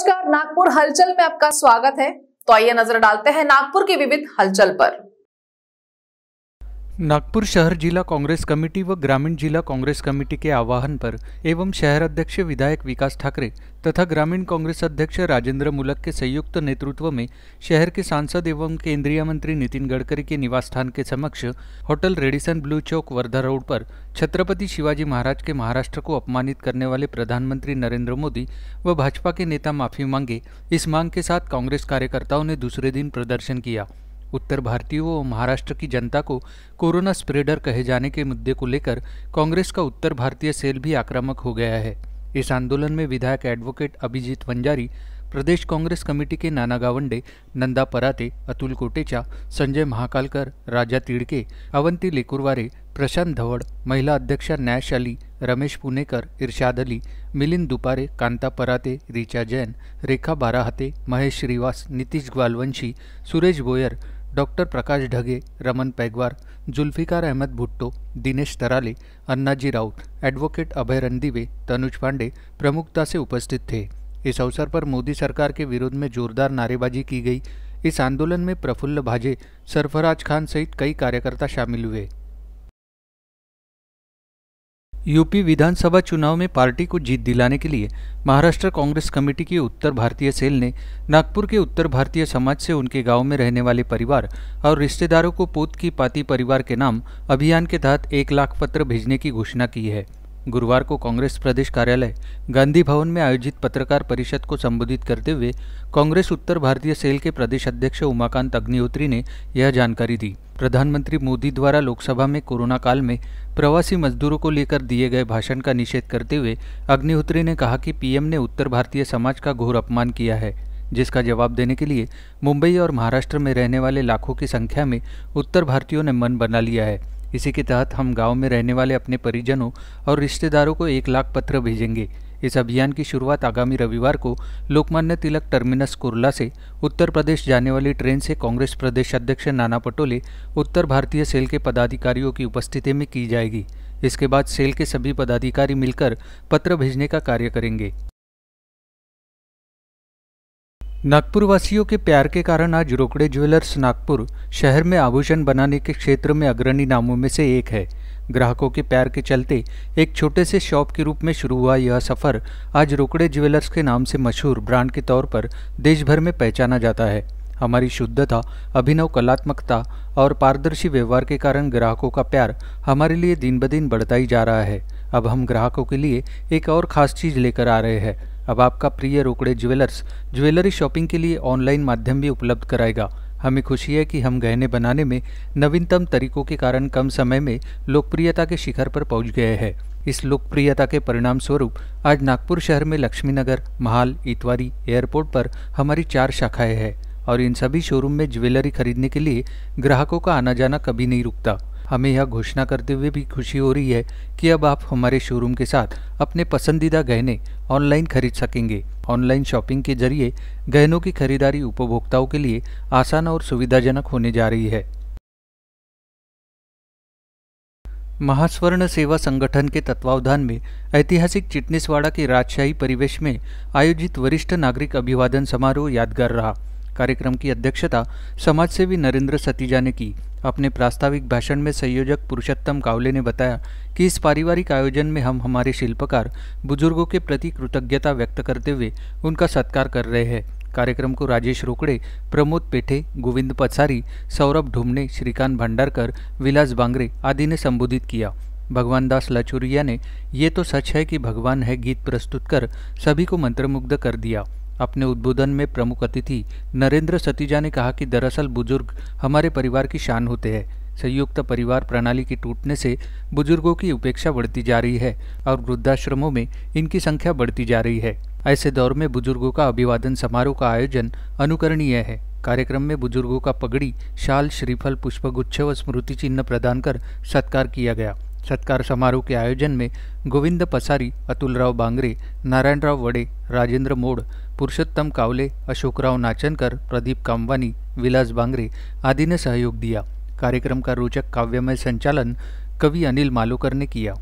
नमस्कार नागपुर हलचल में आपका स्वागत है तो आइए नजर डालते हैं नागपुर की विविध हलचल पर नागपुर शहर जिला कांग्रेस कमेटी व ग्रामीण जिला कांग्रेस कमेटी के आह्वान पर एवं शहर अध्यक्ष विधायक विकास ठाकरे तथा ग्रामीण कांग्रेस अध्यक्ष राजेंद्र मुलक के संयुक्त नेतृत्व में शहर के सांसद एवं केंद्रीय मंत्री नितिन गडकरी के निवास स्थान के समक्ष hotel Radisson Blu Chowk Wardha road पर छत्रपति शिवाजी महाराज के महाराष्ट्र को अपमानित करने वाले प्रधानमंत्री नरेंद्र मोदी व भाजपा के नेता माफी मांगे इस मांग के साथ कांग्रेस कार्यकर्ताओं ने दूसरे दिन प्रदर्शन किया उत्तर भारतीयों और महाराष्ट्र की जनता को कोरोना स्प्रेडर कहे जाने के मुद्दे को लेकर कांग्रेस का उत्तर भारतीय सेल भी आक्रामक हो गया है इस आंदोलन में विधायक एडवोकेट अभिजीत वंजारी प्रदेश कांग्रेस कमेटी के नाना गावंडे नंदा पराते अतुल कोटेचा संजय महाकालकर राजा तिडके अवंती लेकुरवारे प्रशांत धवड महिला अध्यक्षा नॅश अली रमेश पुनेकर इर्शाद अली मिलिंद दुपारे कांता पराते रिचा जैन रेखा बाराहते महेश श्रीवास नीतीश ग्वालवंशी सुरेश बोयर डॉक्टर प्रकाश ढगे रमन पैगवार जुल्फिकार अहमद भुट्टो दिनेश तराले अन्नाजी राउत एडवोकेट अभय रणदीवे तनुज पांडे प्रमुखता से उपस्थित थे इस अवसर पर मोदी सरकार के विरोध में जोरदार नारेबाजी की गई इस आंदोलन में प्रफुल्ल भाजे सरफराज खान सहित कई कार्यकर्ता शामिल हुए यूपी विधानसभा चुनाव में पार्टी को जीत दिलाने के लिए महाराष्ट्र कांग्रेस कमेटी की उत्तर भारतीय सेल ने नागपुर के उत्तर भारतीय समाज से उनके गांव में रहने वाले परिवार और रिश्तेदारों को पोत की पाती परिवार के नाम अभियान के तहत एक लाख पत्र भेजने की घोषणा की है गुरुवार को कांग्रेस प्रदेश कार्यालय गांधी भवन में आयोजित पत्रकार परिषद को संबोधित करते हुए कांग्रेस उत्तर भारतीय सेल के प्रदेश अध्यक्ष उमाकांत अग्निहोत्री ने यह जानकारी दी प्रधानमंत्री मोदी द्वारा लोकसभा में कोरोना काल में प्रवासी मजदूरों को लेकर दिए गए भाषण का निषेध करते हुए अग्निहोत्री ने कहा कि पीएम ने उत्तर भारतीय समाज का घोर अपमान किया है जिसका जवाब देने के लिए मुंबई और महाराष्ट्र में रहने वाले लाखों की संख्या में उत्तर भारतीयों ने मन बना लिया है इसी के तहत हम गांव में रहने वाले अपने परिजनों और रिश्तेदारों को एक लाख पत्र भेजेंगे इस अभियान की शुरुआत आगामी रविवार को लोकमान्य तिलक टर्मिनस कुरला से उत्तर प्रदेश जाने वाली ट्रेन से कांग्रेस प्रदेश अध्यक्ष नाना पटोले उत्तर भारतीय सेल के पदाधिकारियों की उपस्थिति में की जाएगी इसके बाद सेल के सभी पदाधिकारी मिलकर पत्र भेजने का कार्य करेंगे नागपुर वासियों के प्यार के कारण आज रोकड़े ज्वेलर्स नागपुर शहर में आभूषण बनाने के क्षेत्र में अग्रणी नामों में से एक है ग्राहकों के प्यार के चलते एक छोटे से शॉप के रूप में शुरू हुआ यह सफ़र आज रोकड़े ज्वेलर्स के नाम से मशहूर ब्रांड के तौर पर देश भर में पहचाना जाता है हमारी शुद्धता अभिनव कलात्मकता और पारदर्शी व्यवहार के कारण ग्राहकों का प्यार हमारे लिए दिन ब दिन बढ़ता ही जा रहा है अब हम ग्राहकों के लिए एक और खास चीज़ लेकर आ रहे हैं अब आपका प्रिय रोकड़े ज्वेलर्स ज्वेलरी शॉपिंग के लिए ऑनलाइन माध्यम भी उपलब्ध कराएगा हमें खुशी है कि हम गहने बनाने में नवीनतम तरीकों के कारण कम समय में लोकप्रियता के शिखर पर पहुंच गए हैं इस लोकप्रियता के परिणाम स्वरूप आज नागपुर शहर में लक्ष्मीनगर महाल इतवारी एयरपोर्ट पर हमारी चार शाखाएं हैं और इन सभी शोरूम में ज्वेलरी खरीदने के लिए ग्राहकों का आना जाना कभी नहीं रुकता हमें यह घोषणा करते हुए भी खुशी हो रही है कि अब आप हमारे शोरूम के साथ अपने पसंदीदा गहने ऑनलाइन खरीद सकेंगे ऑनलाइन शॉपिंग के जरिए गहनों की खरीदारी उपभोक्ताओं के लिए आसान और सुविधाजनक होने जा रही है महास्वर्ण सेवा संगठन के तत्वावधान में ऐतिहासिक चिटनेसवाड़ा के राजशाही परिवेश में आयोजित वरिष्ठ नागरिक अभिवादन समारोह यादगार रहा कार्यक्रम की अध्यक्षता समाजसेवी नरेंद्र सतीजा ने की अपने प्रास्ताविक भाषण में संयोजक पुरुषोत्तम कावले ने बताया कि इस पारिवारिक आयोजन में हम हमारे शिल्पकार बुजुर्गों के प्रति कृतज्ञता व्यक्त करते हुए उनका सत्कार कर रहे हैं कार्यक्रम को राजेश रोकड़े प्रमोद पेठे गोविंद पसारी सौरभ ढुमने श्रीकांत भंडारकर विलास बांगरे आदि ने संबोधित किया भगवान दास लचुरिया ने ये तो सच है कि भगवान है गीत प्रस्तुत कर सभी को मंत्रमुग्ध कर दिया अपने उद्बोधन में प्रमुख अतिथि नरेंद्र सतीजा ने कहा कि दरअसल बुजुर्ग हमारे परिवार की शान होते हैं संयुक्त परिवार प्रणाली के टूटने से बुजुर्गों की उपेक्षा बढ़ती जा रही है और वृद्धाश्रमों में इनकी संख्या बढ़ती जा रही है ऐसे दौर में बुजुर्गों का अभिवादन समारोह का आयोजन अनुकरणीय है कार्यक्रम में बुजुर्गों का पगड़ी शाल श्रीफल पुष्पगुच्छ व स्मृति चिन्ह प्रदान कर सत्कार किया गया सत्कार समारोह के आयोजन में गोविंद पसारी अतुलराव बांगरे नारायणराव वड़े राजेंद्र मोड़ पुरुषोत्तम कावले अशोकराव नाचनकर प्रदीप कामवानी विलास बांगरे आदि ने सहयोग दिया कार्यक्रम का रोचक काव्यमय संचालन कवि अनिल मालोकर ने किया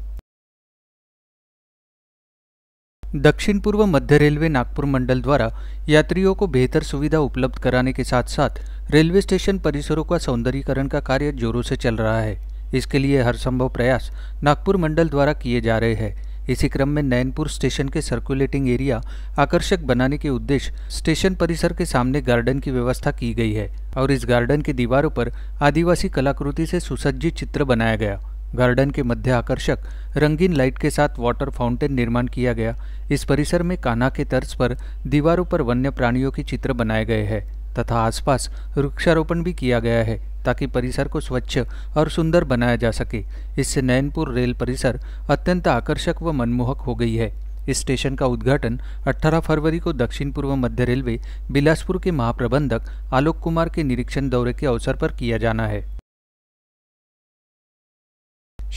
दक्षिण पूर्व मध्य रेलवे नागपुर मंडल द्वारा यात्रियों को बेहतर सुविधा उपलब्ध कराने के साथ साथ रेलवे स्टेशन परिसरों का सौंदर्यीकरण का कार्य जोरों से चल रहा है इसके लिए हर संभव प्रयास नागपुर मंडल द्वारा किए जा रहे हैं इसी क्रम में नैनपुर स्टेशन के सर्कुलेटिंग एरिया आकर्षक बनाने के उद्देश्य स्टेशन परिसर के सामने गार्डन की व्यवस्था की गई है और इस गार्डन की दीवारों पर आदिवासी कलाकृति से सुसज्जित चित्र बनाया गया गार्डन के मध्य आकर्षक रंगीन लाइट के साथ वाटर फाउंटेन निर्माण किया गया इस परिसर में कान्हा के तर्ज पर दीवारों पर वन्य प्राणियों के चित्र बनाए गए हैं तथा आसपास वृक्षारोपण भी किया गया है ताकि परिसर को स्वच्छ और सुंदर बनाया जा सके इससे नैनपुर रेल परिसर अत्यंत आकर्षक व मनमोहक हो गई है इस स्टेशन का उद्घाटन 18 फरवरी को दक्षिण पूर्व मध्य रेलवे बिलासपुर के महाप्रबंधक आलोक कुमार के निरीक्षण दौरे के अवसर पर किया जाना है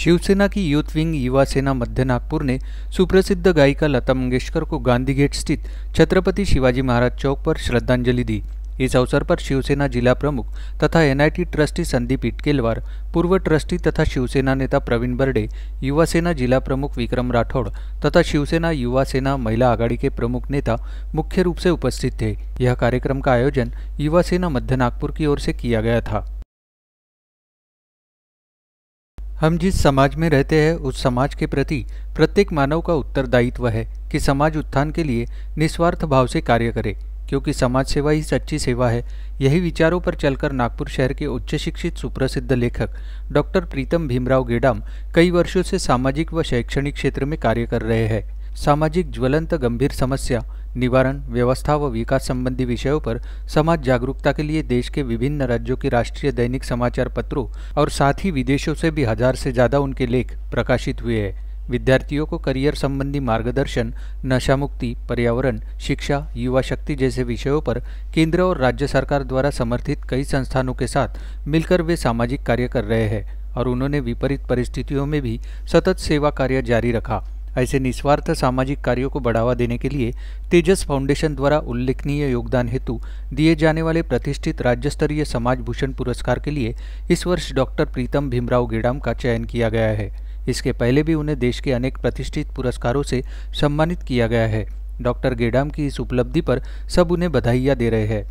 शिवसेना की यूथ विंग युवा सेना मध्य नागपुर ने सुप्रसिद्ध गायिका लता मंगेशकर को गांधी गेट स्थित छत्रपति शिवाजी महाराज चौक पर श्रद्धांजलि दी इस अवसर पर शिवसेना जिला प्रमुख तथा एनआईटी ट्रस्टी संदीप इटकेलवार पूर्व ट्रस्टी तथा शिवसेना नेता प्रवीण बर्डे युवा सेना जिला प्रमुख विक्रम राठौड़ तथा शिवसेना युवा सेना महिला आघाड़ी के प्रमुख नेता मुख्य रूप से उपस्थित थे यह कार्यक्रम का आयोजन युवा सेना मध्य नागपुर की ओर से किया गया था हम जिस समाज में रहते हैं उस समाज के प्रति प्रत्येक मानव का उत्तरदायित्व है कि समाज उत्थान के लिए निस्वार्थ भाव से कार्य करे क्योंकि समाज सेवा ही सच्ची सेवा है यही विचारों पर चलकर नागपुर शहर के उच्च शिक्षित सुप्रसिद्ध लेखक डॉक्टर प्रीतम भीमराव गेडाम कई वर्षों से सामाजिक व शैक्षणिक क्षेत्र में कार्य कर रहे हैं सामाजिक ज्वलंत गंभीर समस्या निवारण व्यवस्था व विकास संबंधी विषयों पर समाज जागरूकता के लिए देश के विभिन्न राज्यों के राष्ट्रीय दैनिक समाचार पत्रों और साथ ही विदेशों से भी हजार से ज़्यादा उनके लेख प्रकाशित हुए हैं विद्यार्थियों को करियर संबंधी मार्गदर्शन नशा मुक्ति पर्यावरण शिक्षा युवा शक्ति जैसे विषयों पर केंद्र और राज्य सरकार द्वारा समर्थित कई संस्थानों के साथ मिलकर वे सामाजिक कार्य कर रहे हैं और उन्होंने विपरीत परिस्थितियों में भी सतत सेवा कार्य जारी रखा ऐसे निस्वार्थ सामाजिक कार्यों को बढ़ावा देने के लिए तेजस फाउंडेशन द्वारा उल्लेखनीय योगदान हेतु दिए जाने वाले प्रतिष्ठित राज्य स्तरीय समाज भूषण पुरस्कार के लिए इस वर्ष डॉक्टर प्रीतम भीमराव गेडाम का चयन किया गया है इसके पहले भी उन्हें देश के अनेक प्रतिष्ठित पुरस्कारों से सम्मानित किया गया है डॉक्टर गेडाम की इस उपलब्धि पर सब उन्हें बधाइयाँ दे रहे हैं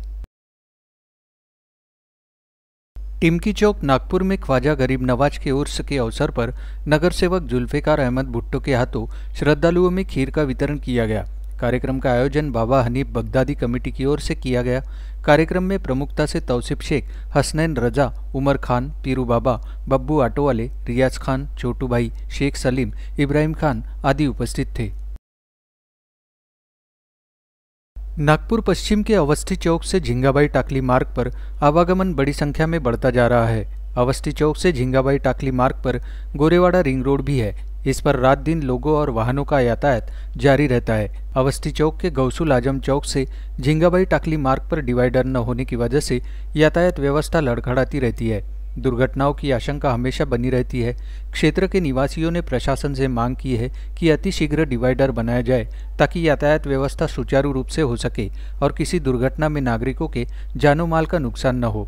टिमकी चौक नागपुर में ख्वाजा गरीब नवाज के उर्स के अवसर पर नगर सेवक जुल्फिकार अहमद भुट्टो के हाथों श्रद्धालुओं में खीर का वितरण किया गया कार्यक्रम का आयोजन बाबा हनीफ बगदादी कमेटी की ओर से किया गया कार्यक्रम में प्रमुखता से तौसिफ शेख हसनैन रजा उमर खान पीरू बाबा बब्बू आटोवाले रियाज खान छोटू भाई शेख सलीम इब्राहिम खान आदि उपस्थित थे नागपुर पश्चिम के अवस्थी चौक से झिंगाबाई टाकली मार्ग पर आवागमन बड़ी संख्या में बढ़ता जा रहा है अवस्थी चौक से झिंगाबाई टाकली मार्ग पर गोरेवाड़ा रिंग रोड भी है इस पर रात दिन लोगों और वाहनों का यातायात जारी रहता है अवस्थी चौक के गौसुल आजम चौक से झिंगाबाई टाकली मार्ग पर डिवाइडर न होने की वजह से यातायात व्यवस्था लड़खड़ाती रहती है दुर्घटनाओं की आशंका हमेशा बनी रहती है क्षेत्र के निवासियों ने प्रशासन से मांग की है कि अतिशीघ्र डिवाइडर बनाया जाए ताकि यातायात व्यवस्था सुचारू रूप से हो सके और किसी दुर्घटना में नागरिकों के जानों माल का नुकसान न हो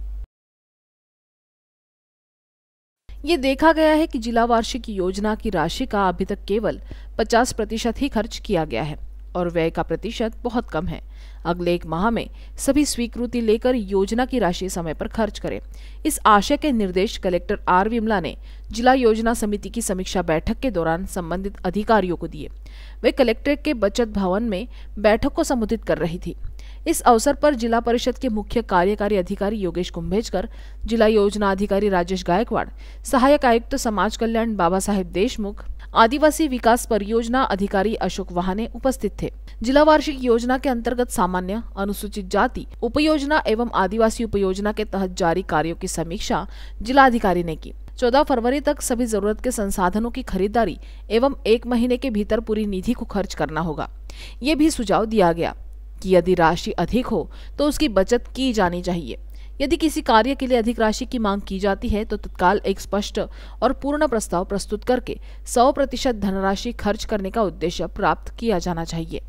ये देखा गया है कि जिला वार्षिक योजना की राशि का अभी तक केवल 50 प्रतिशत ही खर्च किया गया है और व्यय का प्रतिशत बहुत कम है अगले एक माह में सभी स्वीकृति लेकर योजना की राशि समय पर खर्च करें इस आशय के निर्देश कलेक्टर आर विमला ने जिला योजना समिति की समीक्षा बैठक के दौरान संबंधित अधिकारियों को दिए वे कलेक्टर के बचत भवन में बैठक को संबोधित कर रही थी इस अवसर पर जिला परिषद के मुख्य कार्यकारी अधिकारी योगेश कुंभेजकर जिला योजना अधिकारी राजेश गायकवाड़ सहायक आयुक्त समाज कल्याण बाबा साहेब देशमुख आदिवासी विकास परियोजना अधिकारी अशोक वहाने उपस्थित थे जिला वार्षिक योजना के अंतर्गत सामान्य अनुसूचित जाति उपयोजना एवं आदिवासी उपयोजना के तहत जारी कार्यो की समीक्षा जिला अधिकारी ने की 14 फरवरी तक सभी जरूरत के संसाधनों की खरीदारी एवं एक महीने के भीतर पूरी निधि को खर्च करना होगा ये भी सुझाव दिया गया कि यदि राशि अधिक हो तो उसकी बचत की जानी चाहिए यदि किसी कार्य के लिए अधिक राशि की मांग की जाती है तो तत्काल एक स्पष्ट और पूर्ण प्रस्ताव प्रस्तुत करके 100 प्रतिशत धनराशि खर्च करने का उद्देश्य प्राप्त किया जाना चाहिए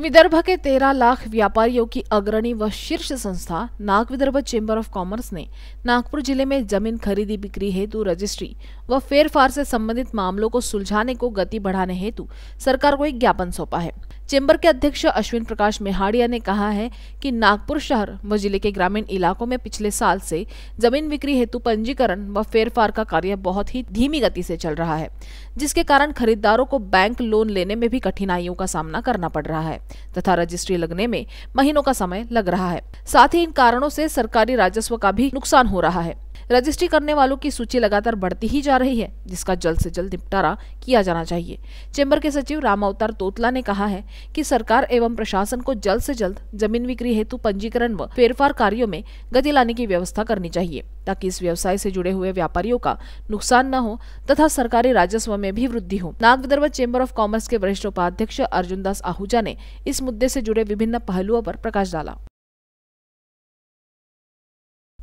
विदर्भ के तेरह लाख व्यापारियों की अग्रणी व शीर्ष संस्था Nag Vidarbha Chamber of Commerce ने नागपुर जिले में जमीन खरीदी बिक्री हेतु रजिस्ट्री व फेरफार से संबंधित मामलों को सुलझाने को गति बढ़ाने हेतु सरकार को एक ज्ञापन सौंपा है चेंबर के अध्यक्ष अश्विन प्रकाश मेहाड़िया ने कहा है कि नागपुर शहर व जिले के ग्रामीण इलाकों में पिछले साल से जमीन बिक्री हेतु पंजीकरण व फेरफार का कार्य बहुत ही धीमी गति से चल रहा है जिसके कारण खरीदारों को बैंक लोन लेने में भी कठिनाइयों का सामना करना पड़ रहा है तथा रजिस्ट्री लगने में महीनों का समय लग रहा है साथ ही इन कारणों से सरकारी राजस्व का भी नुकसान हो रहा है रजिस्ट्री करने वालों की सूची लगातार बढ़ती ही जा रही है जिसका जल्द से जल्द निपटारा किया जाना चाहिए चेंबर के सचिव राम अवतार तोतला ने कहा है कि सरकार एवं प्रशासन को जल्द से जल्द जमीन बिक्री हेतु पंजीकरण व फेरफार कार्यो में गति लाने की व्यवस्था करनी चाहिए ताकि इस व्यवसाय से जुड़े हुए व्यापारियों का नुकसान न हो तथा सरकारी राजस्व में भी वृद्धि हो Nag Vidarbha Chamber of Commerce के वरिष्ठ उपाध्यक्ष अर्जुन दास आहूजा ने इस मुद्दे से जुड़े विभिन्न पहलुओं पर प्रकाश डाला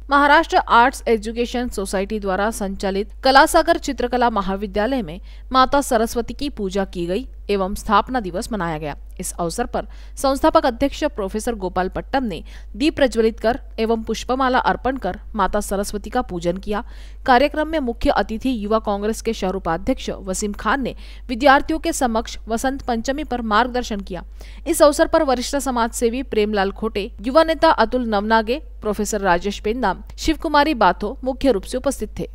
महाराष्ट्र आर्ट्स एजुकेशन सोसाइटी द्वारा संचालित कलासागर चित्रकला महाविद्यालय में माता सरस्वती की पूजा की गई एवं स्थापना दिवस मनाया गया इस अवसर पर संस्थापक अध्यक्ष प्रोफेसर गोपाल पट्टम ने दीप प्रज्वलित कर एवं पुष्पमाला अर्पण कर माता सरस्वती का पूजन किया कार्यक्रम में मुख्य अतिथि युवा कांग्रेस के शहर उपाध्यक्ष वसीम खान ने विद्यार्थियों के समक्ष वसंत पंचमी पर मार्गदर्शन किया इस अवसर पर वरिष्ठ समाज सेवी प्रेमलाल खोटे युवा नेता अतुल नवनागे प्रोफेसर राजेश पेंदाम शिव कुमारी बाथो मुख्य रूप से उपस्थित थे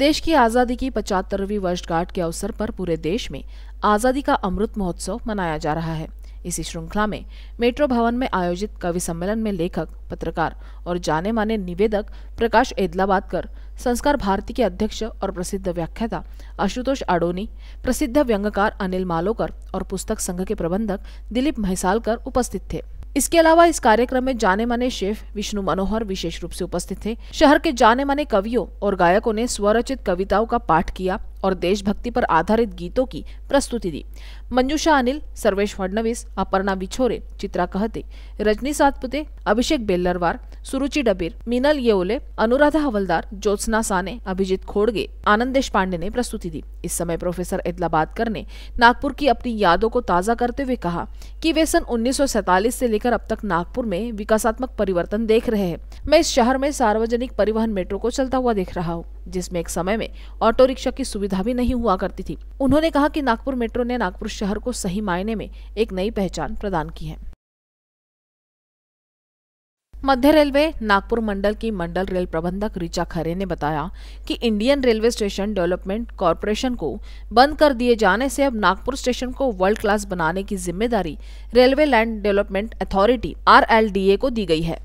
देश की आज़ादी की पचहत्तरवीं वर्षगांठ के अवसर पर पूरे देश में आज़ादी का अमृत महोत्सव मनाया जा रहा है इसी श्रृंखला में मेट्रो भवन में आयोजित कवि सम्मेलन में लेखक पत्रकार और जाने माने निवेदक प्रकाश एदलाबादकर संस्कार भारती के अध्यक्ष और प्रसिद्ध व्याख्याता आशुतोष आडोनी प्रसिद्ध व्यंगकार अनिल मालोकर और पुस्तक संघ के प्रबंधक दिलीप महसालकर उपस्थित थे इसके अलावा इस कार्यक्रम में जाने माने शेफ विष्णु मनोहर विशेष रूप से उपस्थित थे शहर के जाने माने कवियों और गायकों ने स्वरचित कविताओं का पाठ किया और देशभक्ति पर आधारित गीतों की प्रस्तुति दी मंजूषा अनिल सर्वेश फडणवीस अपर्णा विछोरे चित्रा कहते रजनी सातपुते अभिषेक बेल्लरवार सुरुचि डबीर मीनल येओले अनुराधा हवलदार ज्योत्सना साने अभिजीत खोड़गे आनंद देश पांडे ने प्रस्तुति दी इस समय प्रोफेसर इदलाबादकर ने नागपुर की अपनी यादों को ताजा करते हुए कहा कि वे सन उन्नीस से लेकर अब तक नागपुर में विकासात्मक परिवर्तन देख रहे हैं मैं इस शहर में सार्वजनिक परिवहन मेट्रो को चलता हुआ देख रहा हूँ जिसमें एक समय में ऑटो रिक्शा की सुविधा भी नहीं हुआ करती थी उन्होंने कहा कि नागपुर मेट्रो ने नागपुर शहर को सही मायने में एक नई पहचान प्रदान की है मध्य रेलवे नागपुर मंडल की मंडल रेल प्रबंधक ऋचा खरे ने बताया कि Indian Railway Station Development Corporation को बंद कर दिए जाने से अब नागपुर स्टेशन को वर्ल्ड क्लास बनाने की जिम्मेदारी Railway Land Development Authority R को दी गई है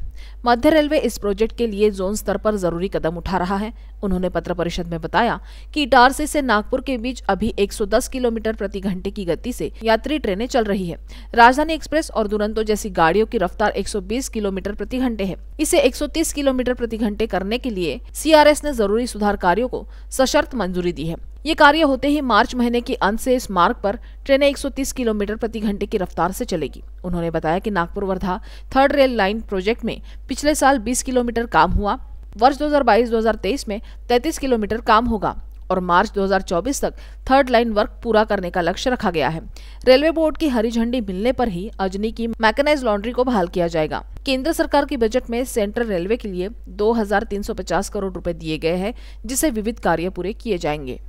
मध्य रेलवे इस प्रोजेक्ट के लिए जोन स्तर पर जरूरी कदम उठा रहा है उन्होंने पत्र परिषद में बताया कि इटारसी से नागपुर के बीच अभी 110 किलोमीटर प्रति घंटे की गति से यात्री ट्रेनें चल रही है राजधानी एक्सप्रेस और दुरंतो जैसी गाड़ियों की रफ्तार 120 किलोमीटर प्रति घंटे है इसे 130 किलोमीटर प्रति घंटे करने के लिए सीआरएस ने जरूरी सुधार कार्यो को सशर्त मंजूरी दी है ये कार्य होते ही मार्च महीने के अंत से इस मार्ग पर ट्रेनें 130 किलोमीटर प्रति घंटे की रफ्तार से चलेगी उन्होंने बताया कि Nagpur Wardha third rail line project में पिछले साल 20 किलोमीटर काम हुआ वर्ष 2022-2023 में 33 किलोमीटर काम होगा और मार्च 2024 तक थर्ड लाइन वर्क पूरा करने का लक्ष्य रखा गया है रेलवे बोर्ड की हरी झंडी मिलने पर ही अजनी की मैकेनाइज लॉन्ड्री को बहाल किया जाएगा केंद्र सरकार के बजट में सेंट्रल रेलवे के लिए 2,350 करोड़ रुपए दिए गए हैं जिसे विविध कार्य पूरे किए जाएंगे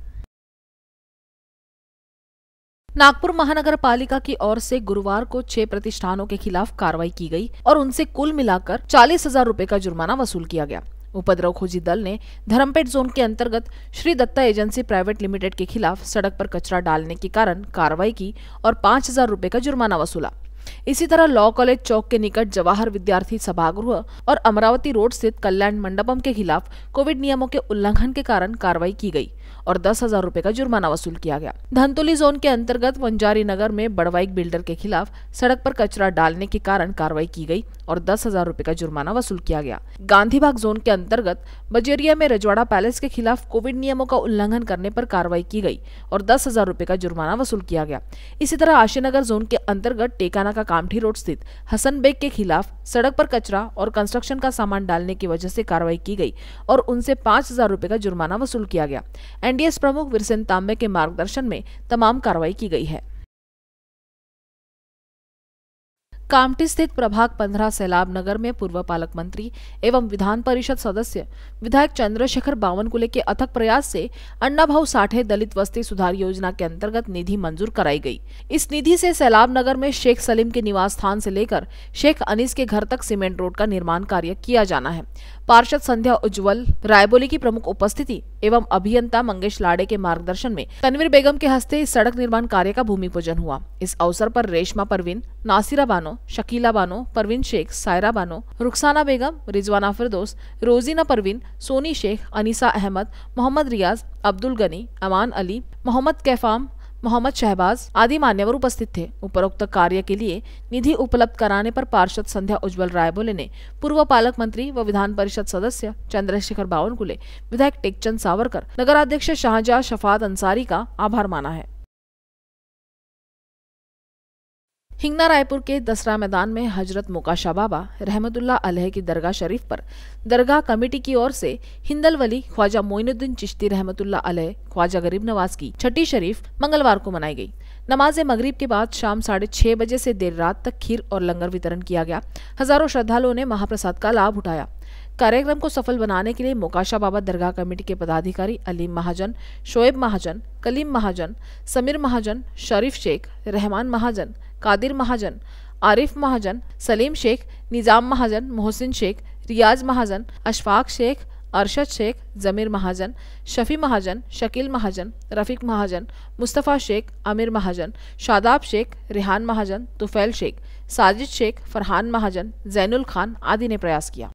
नागपुर महानगर पालिका की ओर से गुरुवार को छह प्रतिष्ठानों के खिलाफ कार्रवाई की गई और उनसे कुल मिलाकर चालीस हजार रूपए का जुर्माना वसूल किया गया उपद्रव खोजी दल ने धर्मपेट जोन के अंतर्गत Shri Datta agency private limited के खिलाफ सड़क पर कचरा डालने के कारण कार्रवाई की और पांच हजार रूपए का जुर्माना वसूला इसी तरह लॉ कॉलेज चौक के निकट जवाहर विद्यार्थी सभागृह और अमरावती रोड स्थित कल्याण मंडपम के खिलाफ कोविड नियमों के उल्लंघन के कारण कार्रवाई की गई और दस हजार रूपए का जुर्माना वसूल किया गया धनतुली जोन के अंतर्गत वंजारी नगर में बड़वाइक बिल्डर के खिलाफ सड़क पर कचरा डालने के कारण कार्रवाई की गई और दस हजार रूपए का जुर्माना वसूल किया गया गांधीबाग जोन के अंतर्गत बजेरिया में रजवाड़ा पैलेस के खिलाफ कोविड नियमों का उल्लंघन करने पर कार्रवाई की गई और दस हजार रूपए का जुर्माना वसूल किया गया इसी तरह आशीनगर जोन के अंतर्गत टेकाना का कामठी रोड स्थित हसन बेग के खिलाफ सड़क पर कचरा और कंस्ट्रक्शन का सामान डालने की वजह से कार्रवाई की गई और उनसे पांच हजार रूपए का जुर्माना वसूल किया गया एनडीएस प्रमुख वीरसेन तांबे के मार्गदर्शन में तमाम कार्रवाई की गई है कामटी स्थित प्रभाग पंद्रह सैलाब नगर में पूर्व पालक मंत्री एवं विधान परिषद सदस्य विधायक चंद्रशेखर बावनकुले के अथक प्रयास से अन्ना भाव साठे दलित वस्ती सुधार योजना के अंतर्गत निधि मंजूर कराई गई इस निधि से सैलाब नगर में शेख सलीम के निवास स्थान से लेकर शेख अनिस के घर तक सीमेंट रोड का निर्माण कार्य किया जाना है पार्षद संध्या उज्जवल रायबोली की प्रमुख उपस्थिति एवं अभियंता मंगेश लाड़े के मार्गदर्शन में तनवीर बेगम के हस्ते इस सड़क निर्माण कार्य का भूमि पूजन हुआ इस अवसर पर रेशमा परवीन नासिरा बानो शकीला बानो परवीन शेख सायरा बानो रुखसाना बेगम रिजवाना फिरदोस रोजीना परवीन सोनी शेख अनीसा अहमद मोहम्मद रियाज अब्दुल गनी अमान अली मोहम्मद कैफाम मोहम्मद शहबाज आदि मान्यवर उपस्थित थे उपरोक्त कार्य के लिए निधि उपलब्ध कराने पर पार्षद संध्या उज्जवल राय बोले ने पूर्व पालक मंत्री व विधान परिषद सदस्य चंद्रशेखर बावनकुले विधायक टेकचंद सावरकर नगराध्यक्ष शाहजहा शफात अंसारी का आभार माना है हिंगना रायपुर के दसरा मैदान में हजरत मुकाशा बाबा रहमतुल्ला अलह की दरगाह शरीफ पर दरगाह कमेटी की ओर से हिंदल वली ख्वाजा मोइनुद्दीन चिश्ती रहमतुल्ला अलह ख्वाजा गरीब नवाज की छठी शरीफ मंगलवार को मनाई गई नमाज मगरिब के बाद शाम साढ़े छह बजे से देर रात तक खीर और लंगर वितरण किया गया हजारों श्रद्धालुओं ने महाप्रसाद का लाभ उठाया कार्यक्रम को सफल बनाने के लिए मोकाशा बाबा दरगाह कमेटी के पदाधिकारी अलीम महाजन शोएब महाजन कलीम महाजन समीर महाजन शरीफ शेख रहमान महाजन कादिर महाजन आरिफ महाजन सलीम शेख निज़ाम महाजन मोहसिन शेख रियाज महाजन अशफाक शेख अरशद शेख ज़मीर महाजन शफ़ी महाजन शकील महाजन रफ़ीक महाजन मुस्तफ़ा शेख आमिर महाजन शादाब शेख रिहान महाजन तुफ़ैल शेख साजिद शेख फ़रहान महाजन जैनुल खान आदि ने प्रयास किया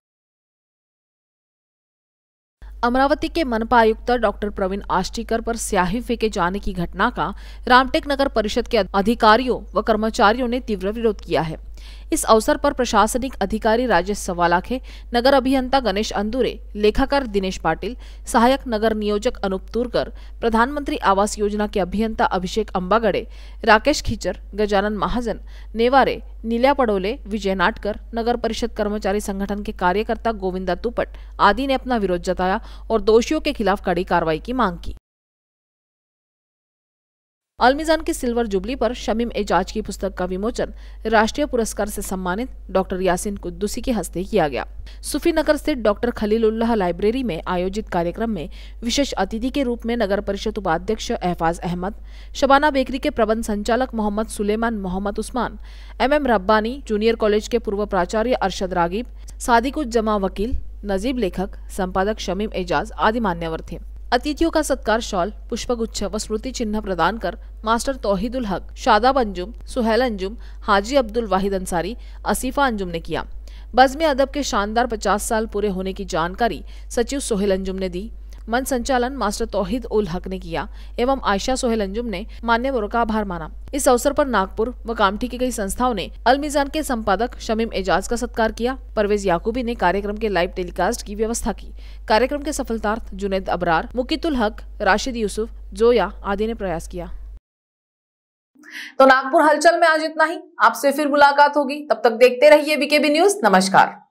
अमरावती के मनपा आयुक्त डॉक्टर प्रवीण आष्टीकर पर स्याही फेंके जाने की घटना का रामटेक नगर परिषद के अधिकारियों व कर्मचारियों ने तीव्र विरोध किया है इस अवसर पर प्रशासनिक अधिकारी राजेश सवालाखे नगर अभियंता गणेश अंदुरे लेखाकार दिनेश पाटिल सहायक नगर नियोजक अनूप तुरकर प्रधानमंत्री आवास योजना के अभियंता अभिषेक अंबागड़े राकेश खीचर गजानन महाजन नेवारे नीला पडोले विजय नाटकर नगर परिषद कर्मचारी संगठन के कार्यकर्ता गोविंदा तुपट आदि ने अपना विरोध जताया और दोषियों के खिलाफ कड़ी कार्रवाई की मांग की अलमिजान की सिल्वर जुबली पर शमीम एजाज की पुस्तक का विमोचन राष्ट्रीय पुरस्कार से सम्मानित डॉक्टर यासिन कुद्दूसी के हस्ते किया गया सूफी नगर स्थित डॉक्टर खलीलुल्लाह लाइब्रेरी में आयोजित कार्यक्रम में विशेष अतिथि के रूप में नगर परिषद उपाध्यक्ष एहफाज अहमद शबाना बेकरी के प्रबंध संचालक Mohammad Suleman Mohammad Usman M M Rabbani junior college के पूर्व प्राचार्य अरशद रागीब सादिकुज जमा वकील नजीब लेखक संपादक शमीम एजाज आदि मान्यवर थे अतिथियों का सत्कार शॉल पुष्पगुच्छ व स्मृति चिन्ह प्रदान कर मास्टर तोहिदुल हक शादाब अंजुम सुहेल अंजुम हाजी अब्दुल वाहिद अंसारी असीफा अंजुम ने किया बज़म अदब के शानदार 50 साल पूरे होने की जानकारी सचिव सोहेल अंजुम ने दी मन संचालन मास्टर तोहिद उल हक ने किया एवं आयशा सोहेल अंजुम ने मान्यवरों का आभार माना इस अवसर पर नागपुर व कामठी की कई संस्थाओं ने अलमिजान के संपादक शमीम एजाज का सत्कार किया परवेज याकूबी ने कार्यक्रम के लाइव टेलीकास्ट की व्यवस्था की कार्यक्रम के सफलतार्थ जुनेद अबरार मुकितुल हक राशिद यूसुफ जोया आदि ने प्रयास किया तो नागपुर हलचल में आज इतना ही आपसे फिर मुलाकात होगी तब तक देखते रहिए बीकेबी न्यूज नमस्कार